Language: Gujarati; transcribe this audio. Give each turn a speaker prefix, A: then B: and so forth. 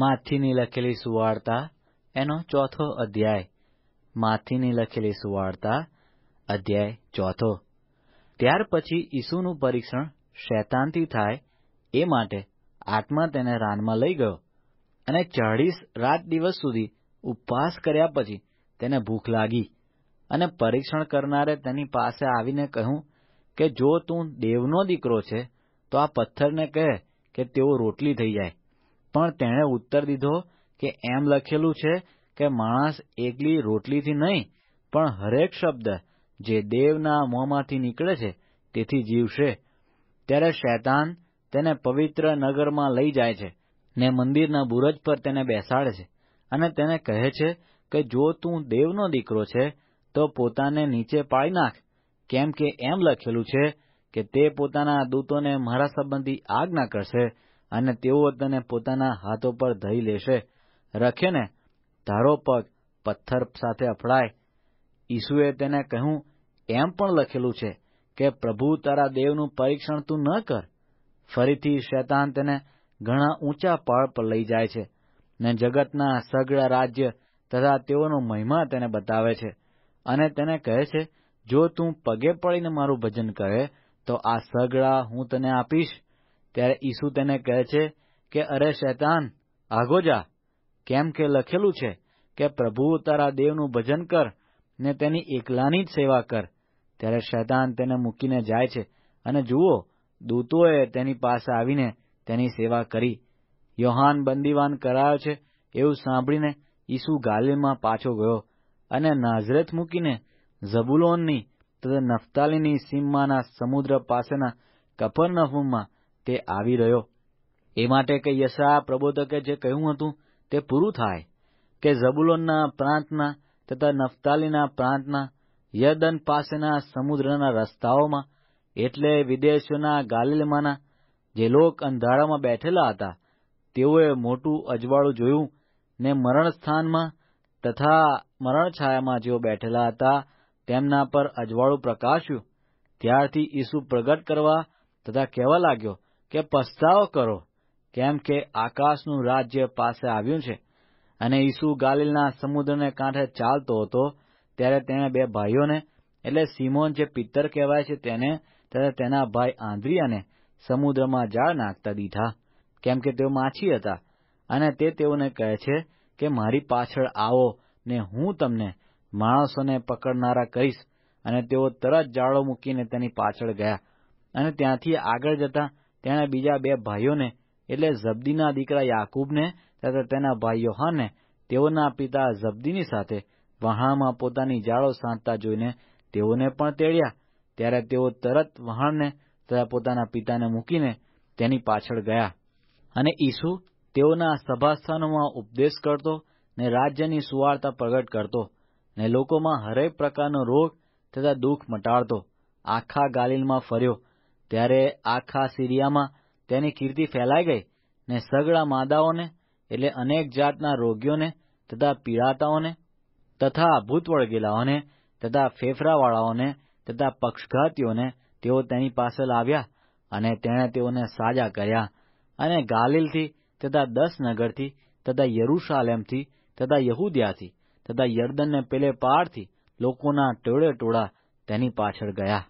A: માથીની લખેલી સુવાર્તા એનો ચોથો અધ્યાય માથીની લખેલી સુવાર્તા અધ્યાય ચોથો ત્યાર પછી ઈસુનું પરીક્ષણ શૈતાનથી થાય એ માટે આત્મા તેને રાનમાં લઈ ગયો અને ચાળીસ રાત દિવસ સુધી ઉપવાસ કર્યા પછી તેને ભૂખ લાગી અને પરીક્ષણ કરનારે તેની પાસે આવીને કહ્યું કે જો તું દેવનો દીકરો છે તો આ પથ્થરને કહે કે તેઓ રોટલી થઈ જાય પણ તેણે ઉત્તર દીધો કે એમ લખેલું છે કે માણસ એકલી રોટલીથી નહીં પણ હરેક શબ્દ જે દેવના મોંમાંથી નીકળે છે તેથી જીવશે ત્યારે શૈતાન તેને પવિત્ર નગરમાં લઈ જાય છે ને મંદિરના બુરજ પર તેને બેસાડે છે અને તેને કહે છે કે જો તું દેવનો દીકરો છે તો પોતાને નીચે પાડી નાખ કેમ કે એમ લખેલું છે કે તે પોતાના દૂતોને મારા સંબંધી આજ્ઞા કરશે અને તેઓ તને પોતાના હાથો પર ધઈ લેશે રખે ને ધારો પગ પથ્થર સાથે અફડાય ઈસુએ તેને કહ્યું એમ પણ લખેલું છે કે પ્રભુ તારા દેવનું પરીક્ષણ તું ન કર ફરીથી શૈતાન તેને ઘણા ઊંચા પહાડ પર લઈ જાય છે ને જગતના સગળા રાજ્ય તથા તેઓનો મહિમા તેને બતાવે છે અને તેને કહે છે જો તું પગે પડીને મારું ભજન કરે તો આ સગળા હું તને આપીશ ત્યારે ઈસુ તેને કહે છે કે અરે શૈતાન આગો જા કેમ કે લખેલું છે કે પ્રભુ તારા દેવનું ભજન કર ને તેની એકલાની જ સેવા કર ત્યારે શૈતાન તેને મૂકીને જાય છે અને જુઓ દૂતોએ તેની પાસે આવીને તેની સેવા કરી યોહાન બંદીવાન કરાયો છે એવું સાંભળીને ઈસુ ગાલિલમાં પાછો ગયો અને નાઝરેથ મૂકીને ઝબુલોનની તથા નફતાલીની સીમમાંના સમુદ્ર પાસેના કપર કફરનહુમમાં તે આવી રહ્યો એ માટે કે યશા પ્રબોધકે જે કહ્યું હતું તે પૂરું થાય કે ઝબુલોનના પ્રાંતના તથા નફતાલીના પ્રાંતના યદન પાસેના સમુદ્રના રસ્તાઓમાં એટલે વિદેશીઓના ગાલિલમાંના જે લોક અંધારામાં બેઠેલા હતા તેઓએ મોટું અજવાળું જોયું ને મરણસ્થાનમાં તથા મરણછાયામાં જેઓ બેઠેલા હતા તેમના પર અજવાળું પ્રકાશ્યું ત્યારથી ઈસુ પ્રગટ કરવા તથા કહેવા લાગ્યો કે પસ્તાવો કરો કેમ કે આકાશનું રાજ્ય પાસે આવ્યું છે અને ઈસુ ગાલિલના સમુદ્રને કાંઠે ચાલતો હતો ત્યારે તેણે બે ભાઈઓને એટલે સિમોન જે પિત્તર કહેવાય છે તેને ત્યારે તેના ભાઈ આંદ્રિયાને સમુદ્રમાં જાળ નાખતા દીધા કેમ કે તેઓ માછી હતા અને તે તેઓને કહે છે કે મારી પાછળ આવો ને હું તમને માણસોને પકડનારા કહીશ અને તેઓ તરત જાળો મૂકીને તેની પાછળ ગયા અને ત્યાંથી આગળ જતા તેણે બીજા બે ભાઈઓને એટલે જબ્દીના દીકરા યાકૂબને તથા તેના ભાઈઓ યોહાનને તેઓના પિતા જબ્દીની સાથે વહાણમાં પોતાની જાળો સાંટતા જોઈને તેઓને પણ તેડ્યા ત્યારે તેઓ તરત વહાણને તથા પોતાના પિતાને મૂકીને તેની પાછળ ગયા અને ઈસુ તેઓના સભાસ્થાનોમાં ઉપદેશ કરતો ને રાજ્યની સુવાર્તા પ્રગટ કરતો ને લોકોમાં હરેક પ્રકારનો રોગ તથા દુઃખ મટાડતો આખા ગાલિલમાં ફર્યો ત્યારે આખા સિરિયામાં તેની કીર્તિ ફેલાઈ ગઈ ને સગળા માદાઓને એટલે અનેક જાતના રોગીઓને તથા પીડાતાઓને તથા ભૂત વળગેલાઓને તથા ફેફરાવાળાઓને તથા પક્ષઘાતીઓને તેઓ તેની પાસે લાવ્યા અને તેણે તેઓને સાજા કર્યા અને ગાલિલથી તથા દસ નગરથી તથા યરૂશાલેમથી તથા યહુદિયાથી તથા યર્દનને પેલે પારથી લોકોના ટોળે ટોળા તેની પાછળ ગયા